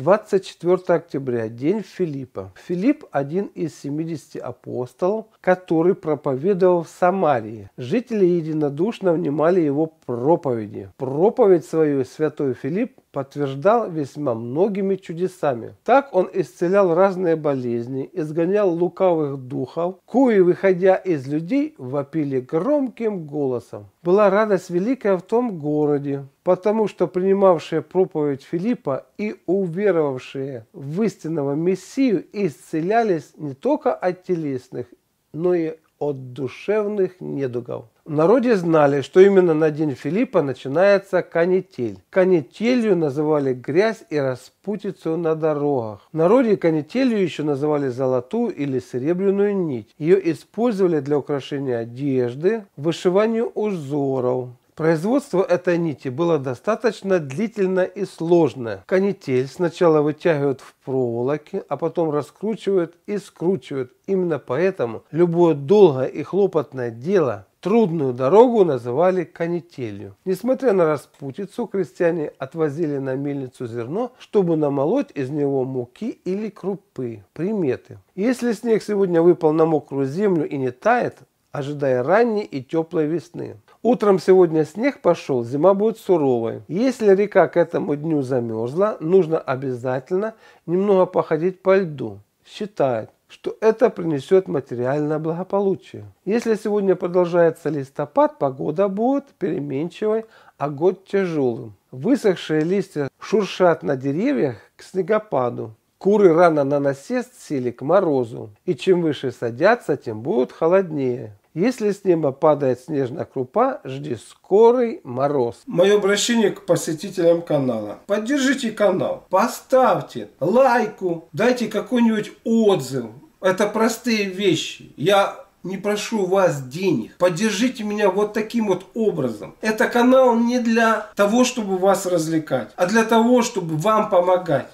24 октября – День Филиппа. Филипп – один из 70 апостолов, который проповедовал в Самарии. Жители единодушно внимали его проповеди. Проповедь свою святой Филипп подтверждал весьма многими чудесами. Так он исцелял разные болезни, изгонял лукавых духов, кои, выходя из людей, вопили громким голосом. Была радость великая в том городе, потому что принимавшие проповедь Филиппа и уверовавшие в истинного Мессию исцелялись не только от телесных, но и от душевных недугов. В народе знали, что именно на день Филиппа начинается канитель. Канителью называли грязь и распутицу на дорогах. В народе канителью еще называли золотую или серебряную нить. Ее использовали для украшения одежды, вышиванию узоров, Производство этой нити было достаточно длительное и сложное. Канитель сначала вытягивают в проволоке, а потом раскручивают и скручивают. Именно поэтому любое долгое и хлопотное дело Трудную дорогу называли канителью. Несмотря на распутицу, крестьяне отвозили на мельницу зерно, чтобы намолоть из него муки или крупы. Приметы. Если снег сегодня выпал на мокрую землю и не тает, ожидая ранней и теплой весны. Утром сегодня снег пошел, зима будет суровой. Если река к этому дню замерзла, нужно обязательно немного походить по льду. Считает, что это принесет материальное благополучие. Если сегодня продолжается листопад, погода будет переменчивой, а год тяжелым. Высохшие листья шуршат на деревьях к снегопаду. Куры рано на насест сели к морозу, и чем выше садятся, тем будет холоднее. Если с неба падает снежная крупа, жди скорый мороз. Мое обращение к посетителям канала. Поддержите канал, поставьте лайку, дайте какой-нибудь отзыв. Это простые вещи. Я не прошу вас денег. Поддержите меня вот таким вот образом. Это канал не для того, чтобы вас развлекать, а для того, чтобы вам помогать.